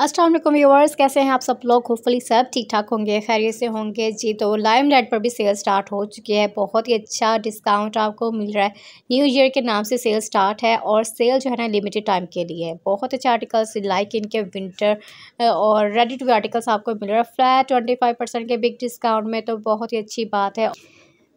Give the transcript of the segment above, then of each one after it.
अस्सलाम वालेकुम कैसे हैं आप सब लोग होपफुली सब ठीक ठाक होंगे खैरियत से होंगे जी तो लाइम लाइट पर भी सेल स्टार्ट हो चुकी है बहुत ही अच्छा डिस्काउंट आपको मिल रहा है न्यू ईयर के नाम से सेल स्टार्ट है और सेल जो है ना लिमिटेड टाइम के लिए बहुत अच्छे आर्टिकल्स लाइक इनके विंटर और रेडी टू आर्टिकल्स आपको मिल रहा है फ्लैट ट्वेंटी के बिग डिस्काउंट में तो बहुत ही अच्छी बात है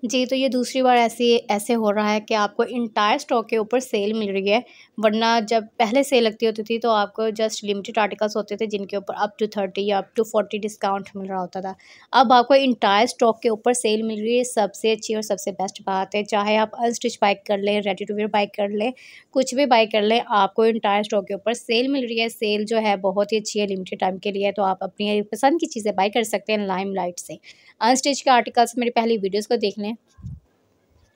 जी तो ये दूसरी बार ऐसी ऐसे हो रहा है कि आपको इंटायर स्टॉक के ऊपर सेल मिल रही है वरना जब पहले सेल लगती होती थी तो आपको जस्ट लिमिटेड आर्टिकल्स होते थे जिनके ऊपर अप टू थर्टी या अप टू फोर्टी डिस्काउंट मिल रहा होता था अब आपको इंटायर स्टॉक के ऊपर सेल मिल रही है सबसे अच्छी और सबसे बेस्ट बात है चाहे आप अनस्टिच बाइक कर लें रेडी टू वेयर बाइक कर लें कुछ भी बाइक कर लें आपको इंटायर स्टॉक के ऊपर सेल मिल रही है सेल जो है बहुत ही अच्छी है लिमिटेड टाइम के लिए तो आप अपनी पसंद की चीज़ें बाई कर सकते हैं लाइम लाइट से अनस्टिच के आर्टिकल्स मेरी पहली वीडियोज़ को देखने हैं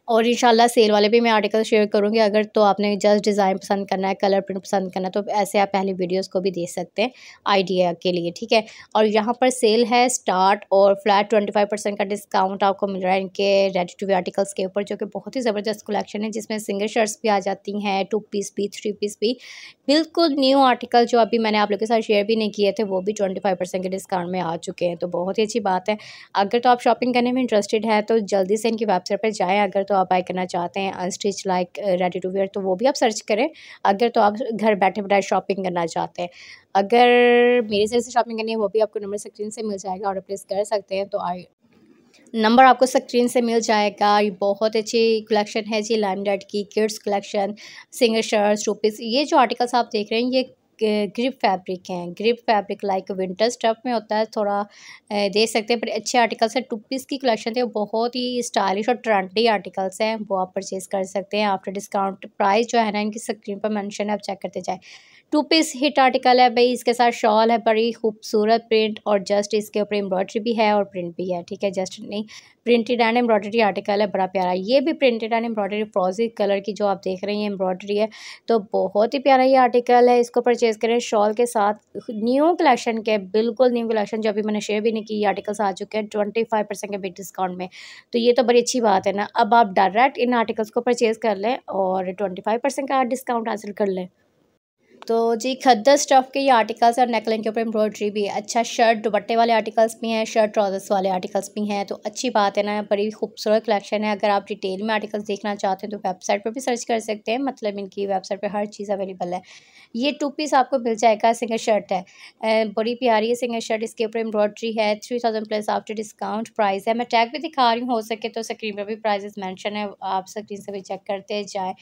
और इन सेल वाले भी मैं आर्टिकल शेयर करूँगी अगर तो आपने जस्ट डिज़ाइन पसंद करना है कलर प्रिंट पसंद करना है तो ऐसे आप पहले वीडियोस को भी देख सकते हैं आइडिया के लिए ठीक है और यहाँ पर सेल है स्टार्ट और फ्लैट ट्वेंटी फाइव परसेंट का डिस्काउंट आपको मिल रहा है इनके रेडी टू वे आर्टिकल्स के ऊपर जो कि बहुत ही ज़बरदस्त कलेक्शन है जिसमें सिंगल शर्ट्स भी आ जाती हैं टू पीस भी थ्री पीस भी बिल्कुल न्यू आर्टिकल जो अभी मैंने आप लोग के साथ शेयर भी नहीं किए थे वो भी ट्वेंटी फाइव परसेंट के डिस्काउंट में आ चुके हैं तो बहुत ही अच्छी बात है अगर तो आप शॉपिंग करने में इंटरेस्टेड है तो जल्दी से इनकी वेबसाइट पर जाएँ अगर तो तो आप बाई करना चाहते हैं unstitch like ready to wear तो वो भी आप सर्च करें अगर तो आप घर बैठे बैठे शॉपिंग करना चाहते हैं अगर मेरे से शॉपिंग करनी है वो भी आपको नंबर स्क्रीन से मिल जाएगा और प्लेस कर सकते हैं तो आई नंबर आपको स्क्रीन से मिल जाएगा ये बहुत अच्छी कलेक्शन है जी लाइम की kids collection single shirts too ये जो आर्टिकल्स आप देख रहे हैं ये ग्रिप फैब्रिक हैं grip fabric like winter stuff में होता है थोड़ा दे सकते हैं पर अच्छे आर्टिकल्स हैं टू पीस की कलेक्शन थे बहुत ही स्टाइलिश और ट्रेंडी आर्टिकल्स हैं वो आप परचेज़ कर सकते हैं आफ्टर डिस्काउंट प्राइस जो है ना इनकी स्क्रीन पर मैंशन है आप चेक करते जाएँ टू पीस हिट आर्टिकल है भाई इसके साथ शॉल है बड़ी खूबसूरत प्रिंट और जस्ट इसके ऊपर एम्ब्रॉयडरी भी है और प्रिंट भी है ठीक है जस्ट नहीं प्रिंटेड एंड एम्ब्रॉयडरी आर्टिकल है बड़ा प्यारा ये भी प्रिंटेड एंड एम्ब्रॉयडरी फ्रॉजी कलर की जो आप देख रहे हैं एम्ब्रॉयडरी है तो बहुत ही प्यारा ये आर्टिकल है इसको परचेज़ करें शॉल के साथ न्यू कलेक्शन के बिल्कुल न्यू कलेक्शन जो अभी मैंने शेयर भी नहीं की ये आर्टिकल्स आ चुके हैं ट्वेंटी फाइव परसेंट के बिग डिस्काउंट में तो ये तो बड़ी अच्छी बात है ना अब आप डायरेक्ट इन आर्टिकल्स को परचेज़ कर लें और ट्वेंटी फाइव परसेंट का डिस्काउंट हासिल कर लें तो जी खद्दर स्टफ़ के ये आर्टिकल्स और नेकलाइन के ऊपर एम्ब्रॉयड्री भी है अच्छा शर्ट दुपट्टे वाले आर्टिकल्स भी हैं शर्ट ट्राउजर्स वाले आर्टिकल्स भी हैं तो अच्छी बात है ना बड़ी खूबसूरत कलेक्शन है अगर आप डिटेल में आर्टिकल्स देखना चाहते हैं तो वेबसाइट पर भी सर्च कर सकते हैं मतलब इनकी वेबसाइट पर हर चीज़ अवेलेबल है ये टू पीस आपको मिल जाएगा सिंगल शर्ट है बड़ी प्यारी है सिंगल शर्ट इसके ऊपर एम्ब्रॉयड्री है three thousand plus after discount price है मैं टैग भी दिखा रही हूँ हो सके तो स्क्रीन पर भी प्राइजेस मैंशन है आप स्क्रीन से भी चेक करते जाएँ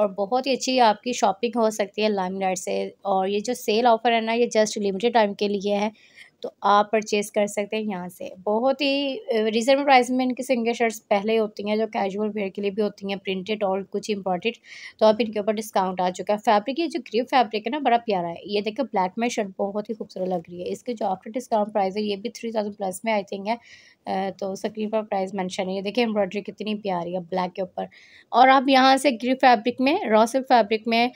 और बहुत ही अच्छी आपकी शॉपिंग हो सकती है लाइमलाइट से और ये जो सेल ऑफ़र है ना ये जस्ट लिमिटेड टाइम के लिए है तो आप परचेज़ कर सकते हैं यहाँ से बहुत ही रिजनेबल प्राइस में इनकी सिंगल शर्ट्स पहले ही होती हैं जो कैजुअल वेयर के लिए भी होती हैं प्रिंटेड और कुछ इंपॉर्टेड तो अब इनके ऊपर डिस्काउंट आ चुका है फैब्रिक ये जो ग्रीव फैब्रिक है ना बड़ा प्यारा है ये देखिए ब्लैक में शर्ट बहुत ही खूबसूरत लग रही है इसके जो आफ्टर डिस्काउंट प्राइस है ये भी थ्री थाउजेंड प्लस में आई थिंक है तो स्क्रीन पर प्राइस मैंशन है ये देखिए एम्ब्रॉयडरी कितनी प्यारी है ब्लैक के ऊपर और आप यहाँ से ग्री फैब्रिक में रॉसिल फैब्रिक में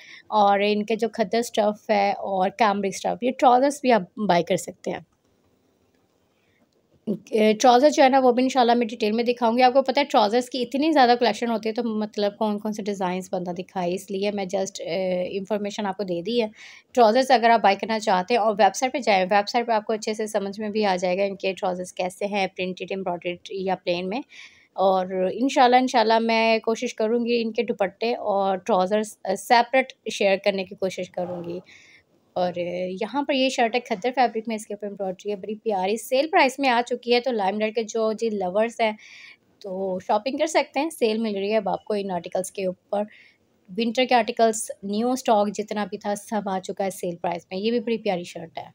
और इनके जो खदर स्टफ़ है और कैमरिक स्टफ़ ये ट्राउज़र्स भी आप बाई कर सकते हैं ट्राउज़र जो है ना वो भी इंशाल्लाह मैं डिटेल में दिखाऊंगी आपको पता है ट्राउज़र्स की इतनी ज़्यादा कलेक्शन होती है तो मतलब कौन कौन से डिज़ाइंस बंदा दिखाए इसलिए मैं जस्ट इंफॉर्मेशन आपको दे दी है ट्राउज़र्स अगर आप बाई करना चाहते हैं और वेबसाइट पे जाएँ वेबसाइट पे आपको अच्छे से समझ में भी आ जाएगा इनके ट्राउज़र्स कैसे हैं प्रिंटेड एम्ब्रॉयड या प्लेन में और इन इंशाल्लाह मैं कोशिश करूँगी इनके दुपट्टे और ट्राउज़र्स सेपरेट शेयर करने की कोशिश करूँगी और यहाँ पर ये शर्ट है खद्दर फैब्रिक में इसके ऊपर एम्ब्रॉयड्री है बड़ी प्यारी सेल प्राइस में आ चुकी है तो लाइम लाइट के जो जी लवर्स हैं तो शॉपिंग कर सकते हैं सेल मिल रही है अब आपको इन आर्टिकल्स के ऊपर विंटर के आर्टिकल्स न्यू स्टॉक जितना भी था सब आ चुका है सेल प्राइस में ये भी बड़ी प्यारी शर्ट है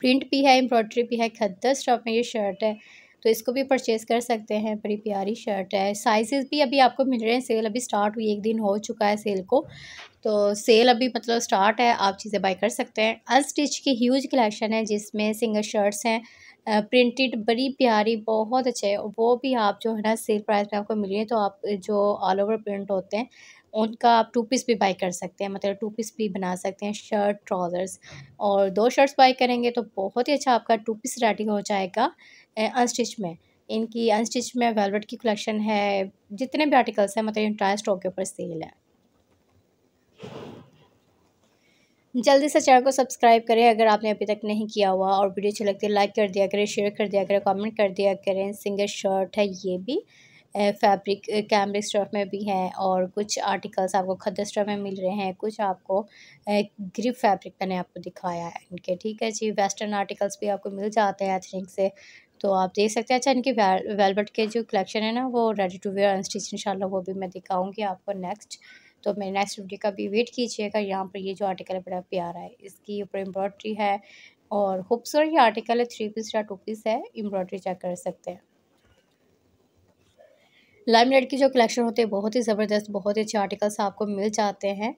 प्रिंट भी है एम्ब्रॉयड्री भी है खद्दर स्टॉक में ये शर्ट है तो इसको भी परचेज़ कर सकते हैं बड़ी प्यारी शर्ट है साइज़ भी अभी आपको मिल रहे हैं सेल अभी स्टार्ट हुई एक दिन हो चुका है सेल को तो सेल अभी मतलब स्टार्ट है आप चीज़ें बाई कर सकते हैं अनस्टिच की ह्यूज कलेक्शन है जिसमें सिंगल शर्ट्स हैं प्रिंटेड बड़ी प्यारी बहुत अच्छे वो भी आप जो है ना सेल प्राइस में आपको मिल रही है तो आप जो ऑल ओवर प्रिंट होते हैं उनका आप टू पीस भी बाई कर सकते हैं मतलब टू पीस भी बना सकते हैं शर्ट ट्राउज़र्स और दो शर्ट्स बाई करेंगे तो बहुत ही अच्छा आपका टू पीस रेडी हो जाएगा अनस्टिच में इनकी अनस्टिच में वेलवेट की कलेक्शन है जितने भी आर्टिकल्स हैं मतलब इंटायर स्टॉक के ऊपर सेल है जल्दी से चैनल को सब्सक्राइब करें अगर आपने अभी तक नहीं किया हुआ और वीडियो अच्छी लगती है लाइक कर दिया करें शेयर कर दिया करें कमेंट कर दिया करें सिंगल शर्ट है ये भी फैब्रिक कैमरिक स्टफ में भी हैं और कुछ आर्टिकल्स आपको खद स्टफ में मिल रहे हैं कुछ आपको ग्रिप फैब्रिक मैंने आपको दिखाया है इनके ठीक है जी वेस्टर्न आर्टिकल्स भी आपको मिल जाते हैं आई थिंक से तो आप देख सकते हैं अच्छा इनकी वेल वेलवेट के जो कलेक्शन है ना वो रेडी टू वेयर अनस्टिच इंशाल्लाह वो भी मैं दिखाऊंगी आपको नेक्स्ट तो मेरे नेक्स्ट वीडियो का भी वेट कीजिएगा यहाँ पर ये जो आर्टिकल है बड़ा प्यारा है इसकी ऊपर एम्ब्रॉयड्री है और खूबसूरत ये आर्टिकल है थ्री पीस या टू पीस है एम्ब्रॉयड्री चेक कर सकते हैं लाइम लाइट के जो कलेक्शन होते हैं बहुत ही ज़बरदस्त बहुत ही अच्छे आर्टिकल्स आपको मिल जाते हैं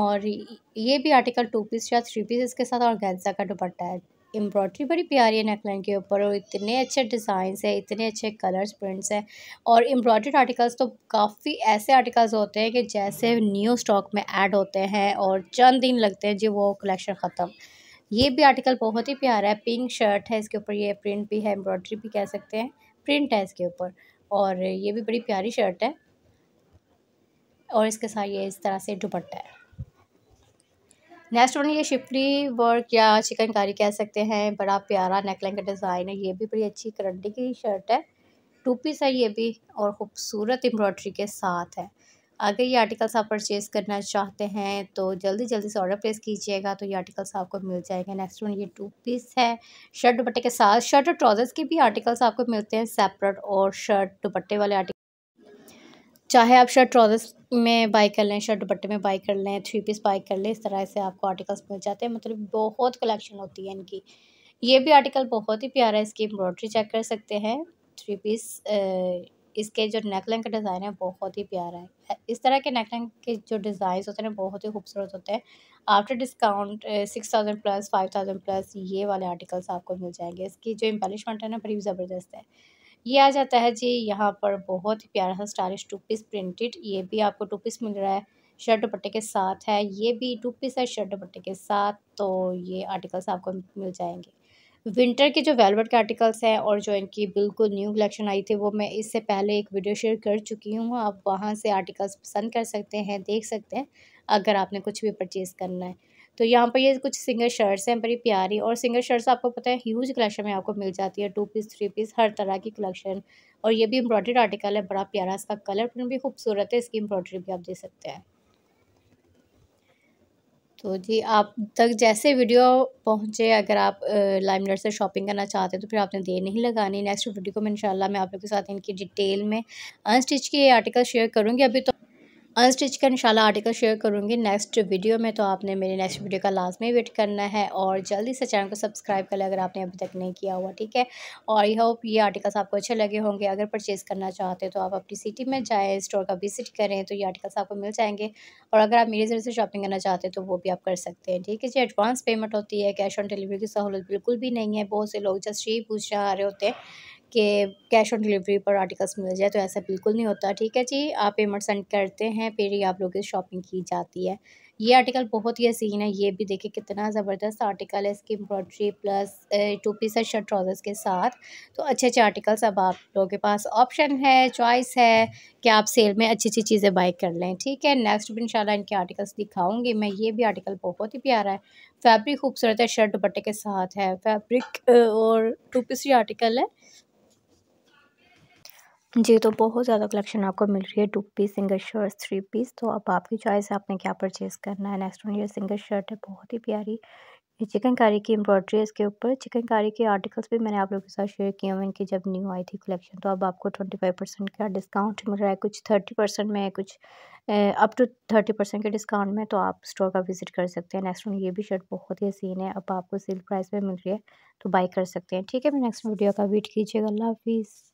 और ये भी आर्टिकल टू पीस या थ्री पीस इसके साथ और गेंजा का दुपट्टा है एम्ब्रॉयडरी बड़ी प्यारी है नेकलाइन के ऊपर और इतने अच्छे डिज़ाइंस है इतने अच्छे कलर्स प्रिंट्स हैं और एम्ब्रॉयड्रीड आर्टिकल्स तो काफ़ी ऐसे आर्टिकल्स होते हैं कि जैसे न्यू स्टॉक में ऐड होते हैं और चंद दिन लगते हैं जी वो कलेक्शन ख़त्म ये भी आर्टिकल बहुत ही प्यारा है पिंक शर्ट है इसके ऊपर ये प्रिंट भी है एम्ब्रॉयड्री भी कह सकते हैं प्रिंट है इसके ऊपर और ये भी बड़ी प्यारी शर्ट है और इसके साथ ये इस तरह से दुपट्टा है नेक्स्ट वन ये शिपरी वर्क या चिकनकारी कह सकते हैं बड़ा प्यारा नेकलाइन का डिज़ाइन है ये भी बड़ी अच्छी करंडी की शर्ट है टू पीस है ये भी और ख़ूबसूरत एम्ब्रॉयडरी के साथ है अगर ये आर्टिकल्स आप परचेज़ करना चाहते हैं तो जल्दी जल्दी से ऑर्डर प्लेस कीजिएगा तो ये आर्टिकल्स आपको मिल जाएंगे नेक्स्ट वन ये टू पीस है शर्ट दुपट्टे के साथ शर्ट और ट्राउज़र्स के भी आर्टिकल्स आपको मिलते हैं सेपरेट और शर्ट दुपट्टे वाले आर्टिकल चाहे आप शर्ट ट्राउजर्स में बाई कर लें शर्ट दुपट्टे में बाई कर लें थ्री पीस बाई कर लें इस तरह से आपको आर्टिकल्स मिल जाते हैं मतलब बहुत कलेक्शन होती है इनकी ये भी आर्टिकल बहुत ही प्यारा है इसकी एम्ब्रॉयड्री चेक कर सकते हैं थ्री पीस इसके जो नेकलाइन का डिज़ाइन है बहुत ही प्यारा है इस तरह के नेकलाइन के जो डिज़ाइन होते हैं बहुत ही खूबसूरत होते हैं after discount six thousand plus five thousand plus ये वाले आर्टिकल्स आपको मिल जाएंगे इसकी जो एम्बेलिशमेंट है ना बड़ी ज़बरदस्त है ये आ जाता है जी यहाँ पर बहुत ही प्यारा सा स्टाइलिश टू पीस प्रिंटेड ये भी आपको टू पीस मिल रहा है शर्ट दुपट्टे के साथ है ये भी टू पीस है शर्ट दुपट्टे के साथ तो ये आर्टिकल्स आपको मिल जाएंगे विंटर के जो वेलवेट के आर्टिकल्स हैं और जो इनकी बिल्कुल न्यू कलेक्शन आई थी वो मैं इससे पहले एक वीडियो शेयर कर चुकी हूँ आप वहाँ से आर्टिकल्स पसंद कर सकते हैं देख सकते हैं अगर आपने कुछ भी परचेज़ करना है तो यहाँ पर ये कुछ सिंगल शर्ट्स हैं बड़ी प्यारी और सिंगल शर्ट्स आपको पता है ह्यूज कलेक्शन में आपको मिल जाती है टू पीस थ्री पीस हर तरह की कलेक्शन और ये भी एम्ब्रॉयड आर्टिकल है बड़ा प्यारा इसका कलर प्रिंट भी खूबसूरत है इसकी एम्ब्रॉयड्री भी आप दे सकते हैं तो जी आप तक जैसे वीडियो पहुँचे अगर आप लाइमलर से शॉपिंग करना चाहते हैं तो फिर आपने देर नहीं लगानी नेक्स्ट वीडियो को मैं इंशाल्लाह मैं आप लोगों के साथ इनकी डिटेल में अनस्टिच के आर्टिकल शेयर करूंगी अभी तो अनस्टिच का इंशाल्लाह आर्टिकल शेयर करूँगी नेक्स्ट वीडियो में तो आपने मेरी नेक्स्ट वीडियो का लाजमी वेट करना है और जल्दी से चैनल को सब्सक्राइब कर लें अगर आपने अभी तक नहीं किया हुआ ठीक है और आई होप ये आर्टिकल्स आपको अच्छे लगे होंगे अगर परचेज़ करना चाहते हैं तो आप अपनी सिटी में जाएँ स्टोर का विजिट करें तो ये आर्टिकल्स आपको मिल जाएंगे और अगर आप मेरे जरिए से शॉपिंग करना चाहते हैं तो वो भी आप कर सकते हैं ठीक है जी एडवांस पेमेंट होती है कैश ऑन डिलीवरी की सहूलत बिल्कुल भी नहीं है बहुत से लोग जस्ट यही पूछ रहे होते हैं कि कैश ऑन डिलीवरी पर आर्टिकल्स मिल जाए तो ऐसा बिल्कुल नहीं होता ठीक है जी आप पेमेंट सेंड करते हैं फिर ही आप लोगों की शॉपिंग की जाती है ये आर्टिकल बहुत ही हसीन है ये भी देखिए कितना ज़बरदस्त आर्टिकल है इसकी एम्ब्रॉयड्री प्लस टू पीस है शर्ट ट्राउज़र्स के साथ तो अच्छे अच्छे आर्टिकल्स अब आप लोगों के पास ऑप्शन है चॉइस है कि आप सेल में अच्छी अच्छी चीज़ें बाई कर लें ठीक है नेक्स्ट भी इंशाल्लाह इनके आर्टिकल्स दिखाऊंगी मैं ये भी आर्टिकल बहुत ही प्यारा है फैब्रिक खूबसूरत है शर्ट दुपट्टे के साथ है फैब्रिक और टू पीस ये आर्टिकल है जी, तो बहुत ज़्यादा कलेक्शन आपको मिल रही है, two piece, single shirt three piece तो अब आपकी चॉइस है आपने क्या परचेज़ करना है। नेक्स्ट वन ये सिंगल शर्ट है बहुत ही प्यारी, ये चिकनकारी की एम्ब्रॉयड्री है इसके ऊपर, चिकनकारी के आर्टिकल्स भी मैंने आप लोगों के साथ शेयर किए हुए इनकी जब न्यू आई थी कलेक्शन तो अब आपको परसेंट का डिस्काउंट मिल रहा है, कुछ परसेंट में कुछ अप टू परसेंट के डिस्काउंट में तो आप स्टोर का विज़िट कर सकते हैं। नेक्स्ट वन ये भी शर्ट बहुत ही हसीन है, अब आपको सेल प्राइस में मिल रही है, तो बाई कर सकते हैं। ठीक है, मैं नेक्स्ट वीडियो का वेट कीजिएगा। अल्लाह हाफ़िज़।